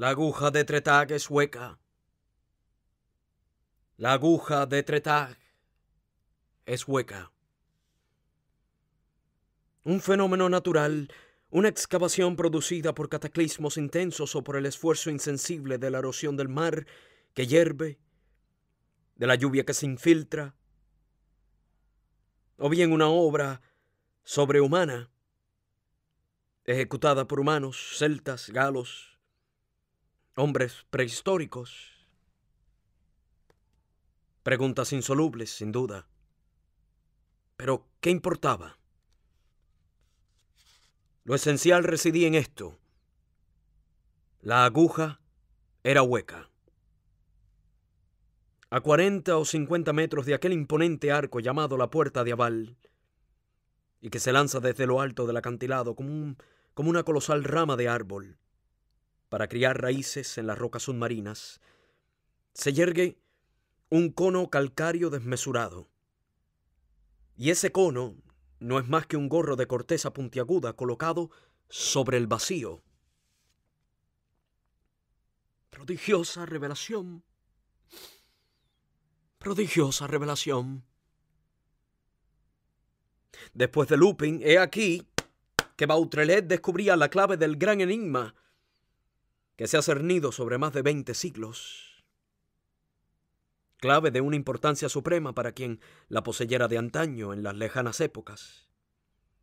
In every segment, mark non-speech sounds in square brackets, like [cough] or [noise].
La aguja de Tretag es hueca. La aguja de Tretag es hueca. Un fenómeno natural, una excavación producida por cataclismos intensos o por el esfuerzo insensible de la erosión del mar que hierve, de la lluvia que se infiltra, o bien una obra sobrehumana, ejecutada por humanos, celtas, galos, Hombres prehistóricos. Preguntas insolubles, sin duda. Pero, ¿qué importaba? Lo esencial residía en esto. La aguja era hueca. A 40 o 50 metros de aquel imponente arco llamado la Puerta de Aval, y que se lanza desde lo alto del acantilado como, como una colosal rama de árbol, para criar raíces en las rocas submarinas, se yergue un cono calcáreo desmesurado. Y ese cono no es más que un gorro de corteza puntiaguda colocado sobre el vacío. Prodigiosa revelación. Prodigiosa revelación. Después de Lupin, he aquí que Bautrelet descubría la clave del gran enigma que se ha cernido sobre más de 20 siglos, clave de una importancia suprema para quien la poseyera de antaño en las lejanas épocas,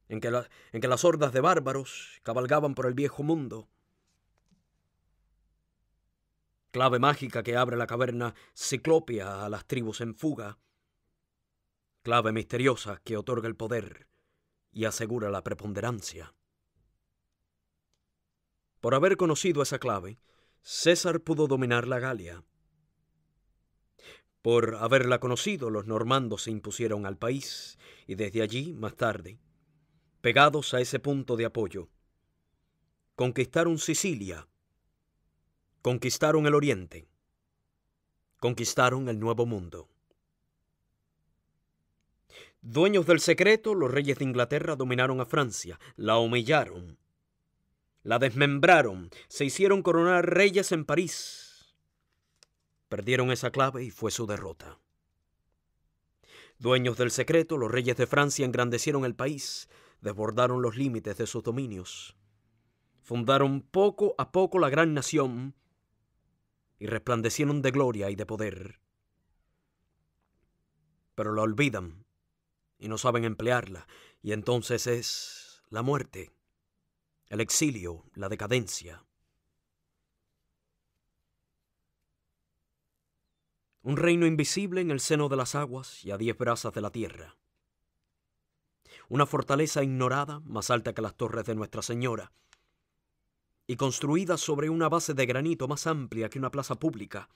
en que, en que las hordas de bárbaros cabalgaban por el viejo mundo, clave mágica que abre la caverna ciclopia a las tribus en fuga, clave misteriosa que otorga el poder y asegura la preponderancia. Por haber conocido esa clave, César pudo dominar la Galia. Por haberla conocido, los normandos se impusieron al país y desde allí, más tarde, pegados a ese punto de apoyo, conquistaron Sicilia, conquistaron el Oriente, conquistaron el Nuevo Mundo. Dueños del secreto, los reyes de Inglaterra dominaron a Francia, la humillaron la desmembraron, se hicieron coronar reyes en París. Perdieron esa clave y fue su derrota. Dueños del secreto, los reyes de Francia engrandecieron el país, desbordaron los límites de sus dominios, fundaron poco a poco la gran nación y resplandecieron de gloria y de poder. Pero la olvidan y no saben emplearla, y entonces es la muerte el exilio, la decadencia. Un reino invisible en el seno de las aguas y a diez brazas de la tierra. Una fortaleza ignorada, más alta que las torres de Nuestra Señora, y construida sobre una base de granito más amplia que una plaza pública.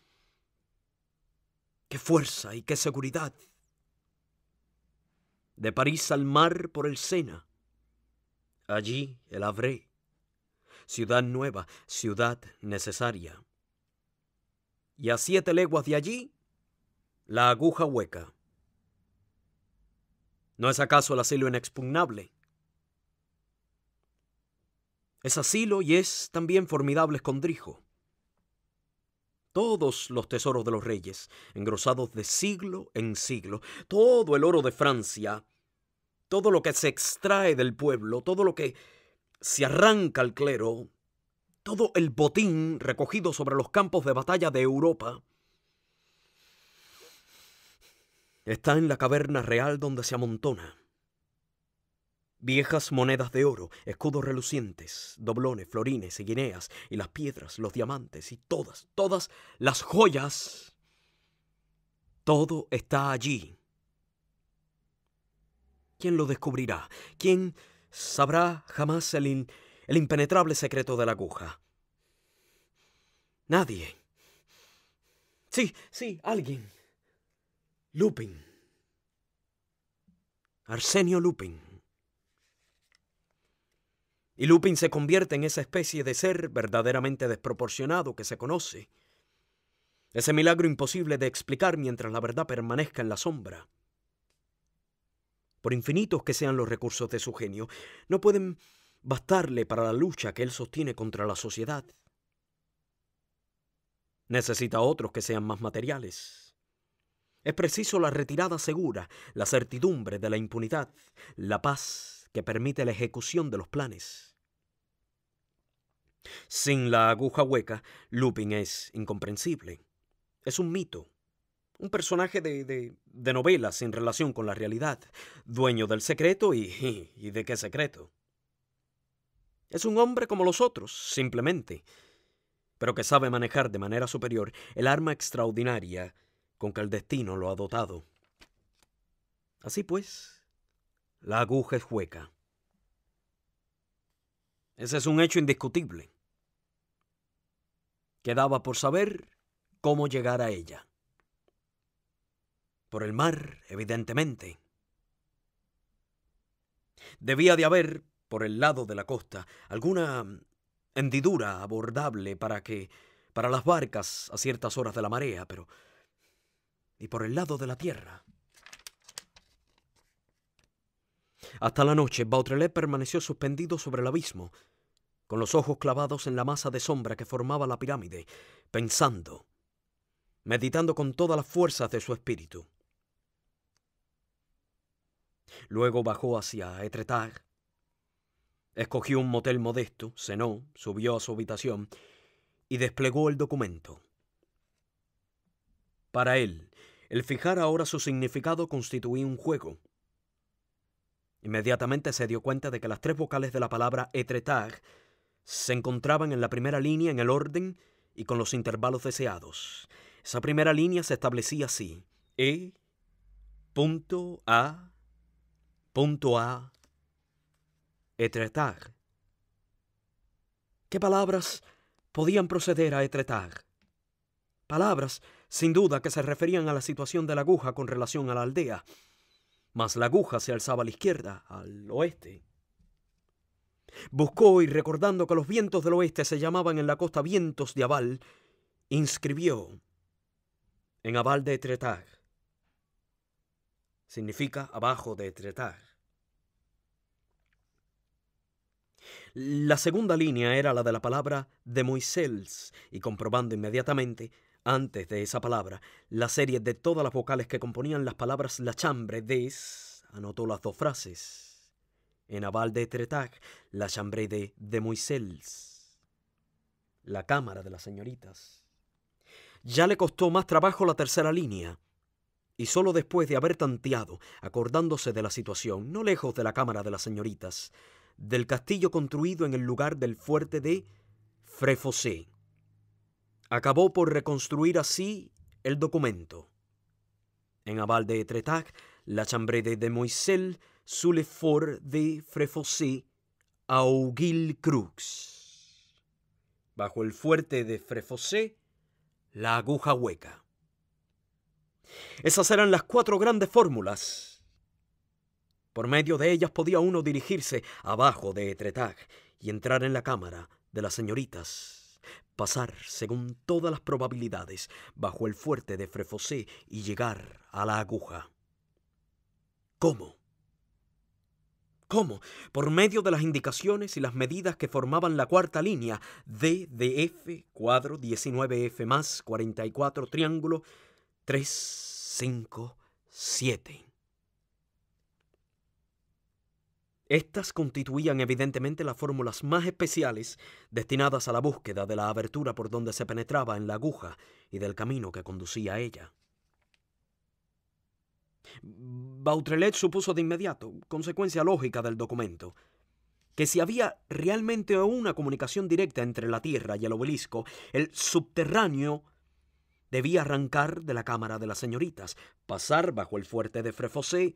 ¡Qué fuerza y qué seguridad! De París al mar por el Sena, Allí el avré, Ciudad nueva, ciudad necesaria. Y a siete leguas de allí, la aguja hueca. ¿No es acaso el asilo inexpugnable? Es asilo y es también formidable escondrijo. Todos los tesoros de los reyes, engrosados de siglo en siglo, todo el oro de Francia, todo lo que se extrae del pueblo, todo lo que se arranca al clero, todo el botín recogido sobre los campos de batalla de Europa, está en la caverna real donde se amontona. Viejas monedas de oro, escudos relucientes, doblones, florines y guineas, y las piedras, los diamantes y todas, todas las joyas. Todo está allí ¿Quién lo descubrirá? ¿Quién sabrá jamás el, impenetrable secreto de la aguja? Nadie. Sí, sí, alguien. Lupin. Arsenio Lupin. Y Lupin se convierte en esa especie de ser verdaderamente desproporcionado que se conoce. Ese milagro imposible de explicar mientras la verdad permanezca en la sombra por infinitos que sean los recursos de su genio, no pueden bastarle para la lucha que él sostiene contra la sociedad. Necesita otros que sean más materiales. Es preciso la retirada segura, la certidumbre de la impunidad, la paz que permite la ejecución de los planes. Sin la aguja hueca, Lupin es incomprensible. Es un mito, un personaje de, novela sin relación con la realidad, dueño del secreto y, [laughs] y de qué secreto. Es un hombre como los otros, simplemente, pero que sabe manejar de manera superior el arma extraordinaria con que el destino lo ha dotado. Así pues, la aguja es hueca. Ese es un hecho indiscutible. Quedaba por saber cómo llegar a ella. Por el mar, evidentemente. Debía de haber, por el lado de la costa, alguna hendidura abordable para que para las barcas a ciertas horas de la marea, pero y por el lado de la tierra. Hasta la noche, Bautrelet permaneció suspendido sobre el abismo, con los ojos clavados en la masa de sombra que formaba la pirámide, pensando, meditando con todas las fuerzas de su espíritu. Luego bajó hacia Etretar. Escogió un motel modesto, cenó, subió a su habitación y desplegó el documento. Para él, el fijar ahora su significado constituía un juego. Inmediatamente se dio cuenta de que las tres vocales de la palabra etretar se encontraban en la primera línea en el orden y con los intervalos deseados. Esa primera línea se establecía así: E. a Punto a etretar. ¿Qué palabras podían proceder a etretar? Palabras, sin duda, que se referían a la situación de la aguja con relación a la aldea. Mas la aguja se alzaba a la izquierda, al oeste. Buscó y recordando que los vientos del oeste se llamaban en la costa vientos de Aval, inscribió en Aval de Etretag significa abajo de Tretar. La segunda línea era la de la palabra de y comprobando inmediatamente, antes de esa palabra, la serie de todas las vocales que componían las palabras la chambre des, anotó las dos frases. En aval de Tretac, la chambre de de la cámara de las señoritas. Ya le costó más trabajo la tercera línea, y solo después de haber tanteado, acordándose de la situación, no lejos de la cámara de las señoritas, del castillo construido en el lugar del fuerte de Frefosé. Acabó por reconstruir así el documento. En aval de Tretac, la chambre de sule fort de Frefosé, Augil Crux. Bajo el fuerte de Frefosé, la aguja hueca. Esas eran las cuatro grandes fórmulas. Por medio de ellas podía uno dirigirse abajo de Etretag y entrar en la cámara de las señoritas, pasar, según todas las probabilidades, bajo el fuerte de Frefosé y llegar a la aguja. ¿Cómo? ¿Cómo? Por medio de las indicaciones y las medidas que formaban la cuarta línea D de F cuadro 19F más 44 triángulo 3, 5, 7. Estas constituían evidentemente las fórmulas más especiales destinadas a la búsqueda de la abertura por donde se penetraba en la aguja y del camino que conducía a ella. Bautrelet supuso de inmediato, consecuencia lógica del documento, que si había realmente una comunicación directa entre la Tierra y el obelisco, el subterráneo Debía arrancar de la cámara de las señoritas, pasar bajo el fuerte de Frefosé,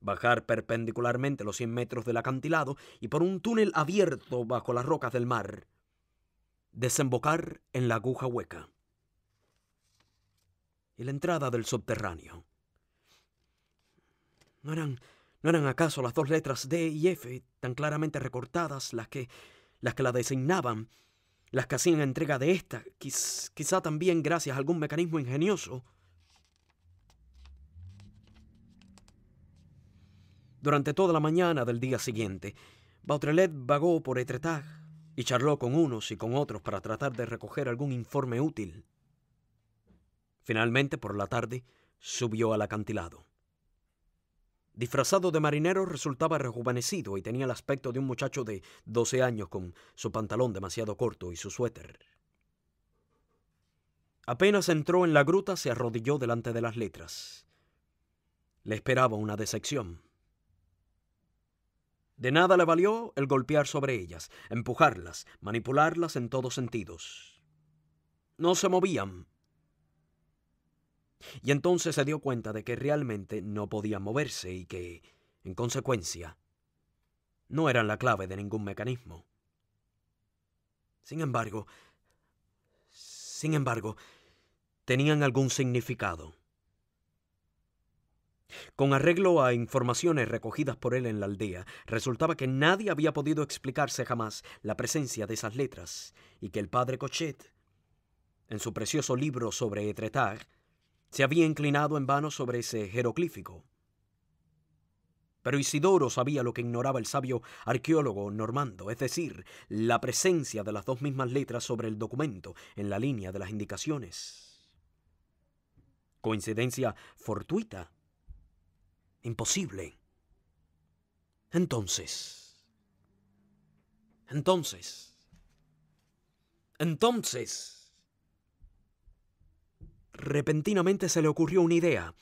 bajar perpendicularmente los 100 metros del acantilado y por un túnel abierto bajo las rocas del mar, desembocar en la aguja hueca y la entrada del subterráneo. ¿No eran, ¿No eran acaso las dos letras D y F tan claramente recortadas las que, las que la designaban? las que hacían entrega de esta, quizá también gracias a algún mecanismo ingenioso. Durante toda la mañana del día siguiente, Bautrelet vagó por Etretat y charló con unos y con otros para tratar de recoger algún informe útil. Finalmente, por la tarde, subió al acantilado. Disfrazado de marinero, resultaba rejuvenecido y tenía el aspecto de un muchacho de 12 años con su pantalón demasiado corto y su suéter. Apenas entró en la gruta, se arrodilló delante de las letras. Le esperaba una decepción. De nada le valió el golpear sobre ellas, empujarlas, manipularlas en todos sentidos. No se movían, y entonces se dio cuenta de que realmente no podía moverse y que, en consecuencia, no eran la clave de ningún mecanismo. Sin embargo, sin embargo, tenían algún significado. Con arreglo a informaciones recogidas por él en la aldea, resultaba que nadie había podido explicarse jamás la presencia de esas letras y que el padre Cochet, en su precioso libro sobre Etretat, se había inclinado en vano sobre ese jeroglífico. Pero Isidoro sabía lo que ignoraba el sabio arqueólogo normando, es decir, la presencia de las dos mismas letras sobre el documento en la línea de las indicaciones. Coincidencia fortuita. Imposible. Entonces. Entonces. Entonces repentinamente se le ocurrió una idea.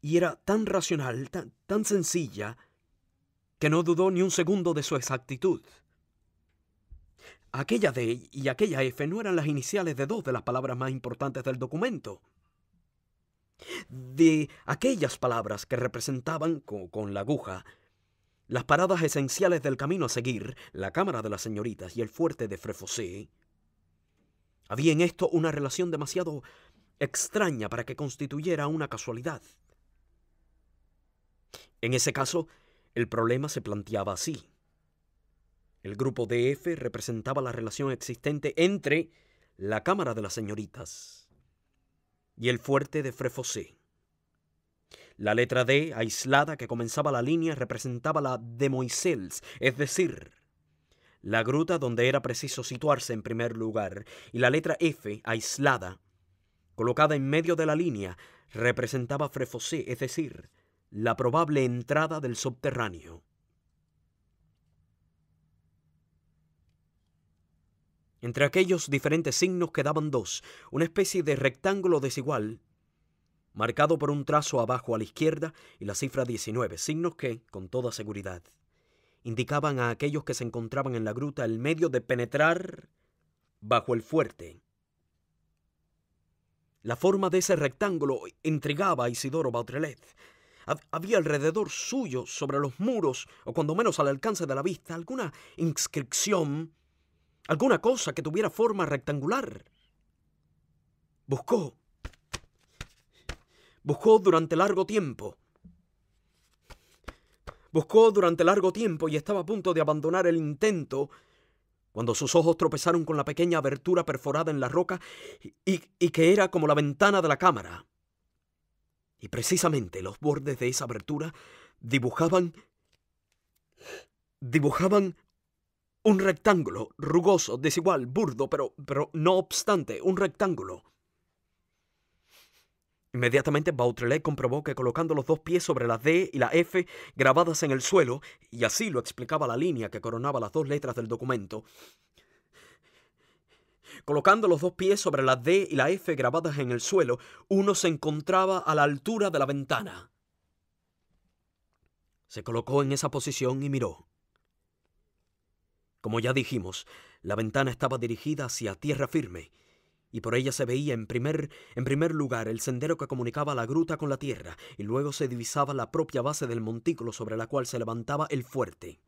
Y era tan racional, tan, sencilla, que no dudó ni un segundo de su exactitud. Aquella D y aquella F no eran las iniciales de dos de las palabras más importantes del documento. De aquellas palabras que representaban, con, con la aguja, las paradas esenciales del camino a seguir, la cámara de las señoritas y el fuerte de Frefosé, había en esto una relación demasiado extraña para que constituyera una casualidad. En ese caso, el problema se planteaba así. El grupo DF representaba la relación existente entre la Cámara de las Señoritas y el fuerte de Frefosé. La letra D, aislada que comenzaba la línea, representaba la de Moisés, es decir, la gruta donde era preciso situarse en primer lugar, y la letra F, aislada, colocada en medio de la línea, representaba Frefosé, es decir, la probable entrada del subterráneo. Entre aquellos diferentes signos quedaban dos, una especie de rectángulo desigual, marcado por un trazo abajo a la izquierda y la cifra 19, signos que, con toda seguridad, indicaban a aquellos que se encontraban en la gruta el medio de penetrar bajo el fuerte. La forma de ese rectángulo intrigaba a Isidoro Bautrelet. Había alrededor suyo, sobre los muros, o cuando menos al alcance de la vista, alguna inscripción, alguna cosa que tuviera forma rectangular. Buscó. Buscó durante largo tiempo. Buscó durante largo tiempo y estaba a punto de abandonar el intento cuando sus ojos tropezaron con la pequeña abertura perforada en la roca y, que era como la ventana de la cámara. Y precisamente los bordes de esa abertura dibujaban dibujaban un rectángulo rugoso, desigual, burdo, pero, pero no obstante, un rectángulo. Inmediatamente Boutrelet comprobó que colocando los dos pies sobre la D y la F grabadas en el suelo, y así lo explicaba la línea que coronaba las dos letras del documento, Colocando los dos pies sobre la D y la F grabadas en el suelo, uno se encontraba a la altura de la ventana. Se colocó en esa posición y miró. Como ya dijimos, la ventana estaba dirigida hacia tierra firme, y por ella se veía en primer, en primer lugar el sendero que comunicaba la gruta con la tierra, y luego se divisaba la propia base del montículo sobre la cual se levantaba el fuerte.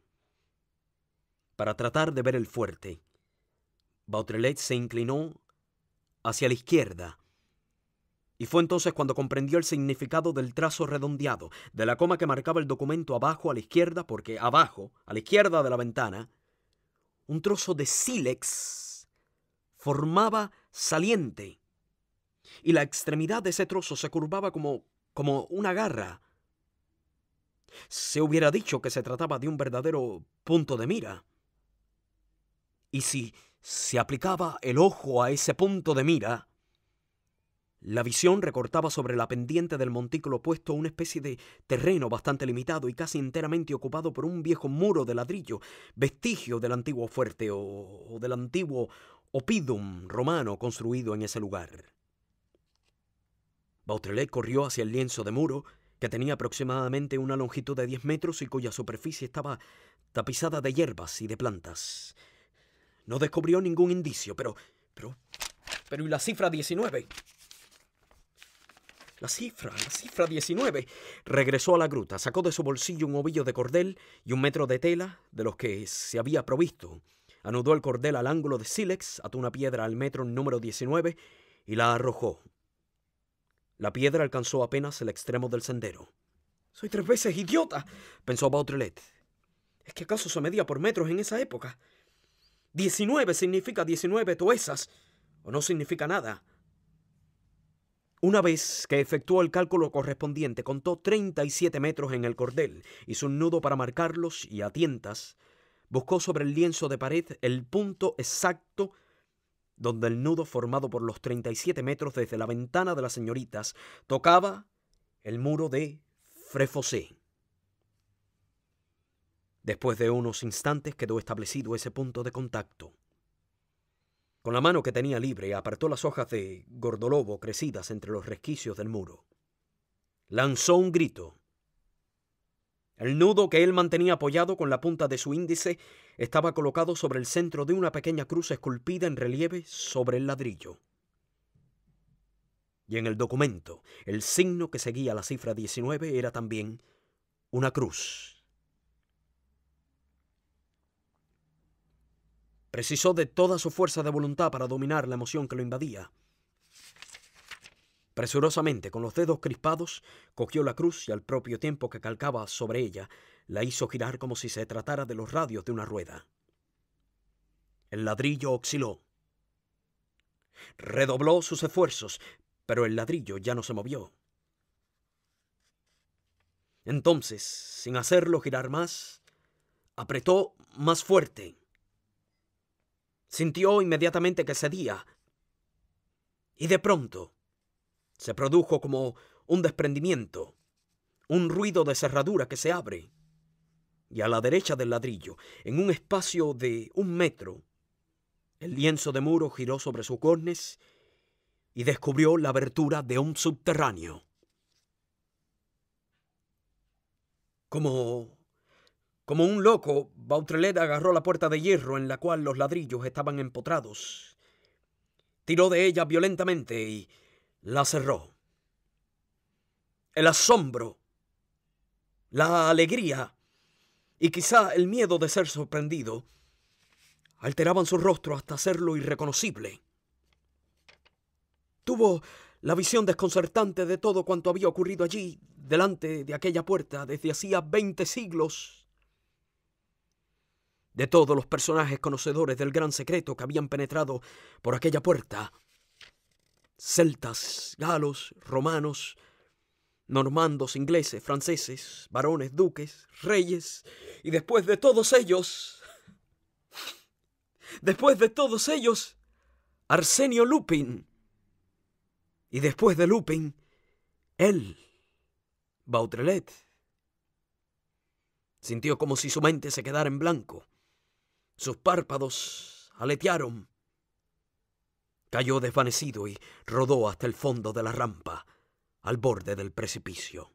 Para tratar de ver el fuerte, Bautrelet se inclinó hacia la izquierda, y fue entonces cuando comprendió el significado del trazo redondeado, de la coma que marcaba el documento abajo a la izquierda, porque abajo, a la izquierda de la ventana, un trozo de sílex formaba saliente, y la extremidad de ese trozo se curvaba como, como una garra. Se hubiera dicho que se trataba de un verdadero punto de mira. Y si se aplicaba el ojo a ese punto de mira, la visión recortaba sobre la pendiente del montículo opuesto una especie de terreno bastante limitado y casi enteramente ocupado por un viejo muro de ladrillo, vestigio del antiguo fuerte o del antiguo opidum romano construido en ese lugar. Bautrelet corrió hacia el lienzo de muro, que tenía aproximadamente una longitud de 10 metros y cuya superficie estaba tapizada de hierbas y de plantas. No descubrió ningún indicio, pero... Pero... Pero ¿y la cifra 19? La cifra, la cifra 19. Regresó a la gruta, sacó de su bolsillo un ovillo de cordel y un metro de tela de los que se había provisto. Anudó el cordel al ángulo de sílex, ató una piedra al metro número 19 y la arrojó. La piedra alcanzó apenas el extremo del sendero. Soy tres veces idiota, pensó Bautrelet. ¿Es que acaso se medía por metros en esa época? 19 significa 19 toezas! o no significa nada. Una vez que efectuó el cálculo correspondiente, contó 37 metros en el cordel, hizo un nudo para marcarlos y a tientas buscó sobre el lienzo de pared el punto exacto donde el nudo formado por los 37 metros desde la ventana de las señoritas tocaba el muro de Frefosé. Después de unos instantes quedó establecido ese punto de contacto. Con la mano que tenía libre apartó las hojas de gordolobo crecidas entre los resquicios del muro. Lanzó un grito el nudo que él mantenía apoyado con la punta de su índice estaba colocado sobre el centro de una pequeña cruz esculpida en relieve sobre el ladrillo. Y en el documento, el signo que seguía la cifra 19 era también una cruz. Precisó de toda su fuerza de voluntad para dominar la emoción que lo invadía. Presurosamente, con los dedos crispados, cogió la cruz y al propio tiempo que calcaba sobre ella, la hizo girar como si se tratara de los radios de una rueda. El ladrillo osciló. Redobló sus esfuerzos, pero el ladrillo ya no se movió. Entonces, sin hacerlo girar más, apretó más fuerte. Sintió inmediatamente que cedía. Y de pronto, se produjo como un desprendimiento, un ruido de cerradura que se abre. Y a la derecha del ladrillo, en un espacio de un metro, el lienzo de muro giró sobre sus cornes y descubrió la abertura de un subterráneo. Como como un loco, Bautrelet agarró la puerta de hierro en la cual los ladrillos estaban empotrados. Tiró de ella violentamente y la cerró. El asombro, la alegría y quizá el miedo de ser sorprendido alteraban su rostro hasta hacerlo irreconocible. Tuvo la visión desconcertante de todo cuanto había ocurrido allí, delante de aquella puerta, desde hacía veinte siglos. De todos los personajes conocedores del gran secreto que habían penetrado por aquella puerta, celtas, galos, romanos, normandos, ingleses, franceses, varones, duques, reyes, y después de todos ellos, [laughs] después de todos ellos, Arsenio Lupin. Y después de Lupin, él, Bautrelet. Sintió como si su mente se quedara en blanco. Sus párpados aletearon. Cayó desvanecido y rodó hasta el fondo de la rampa, al borde del precipicio.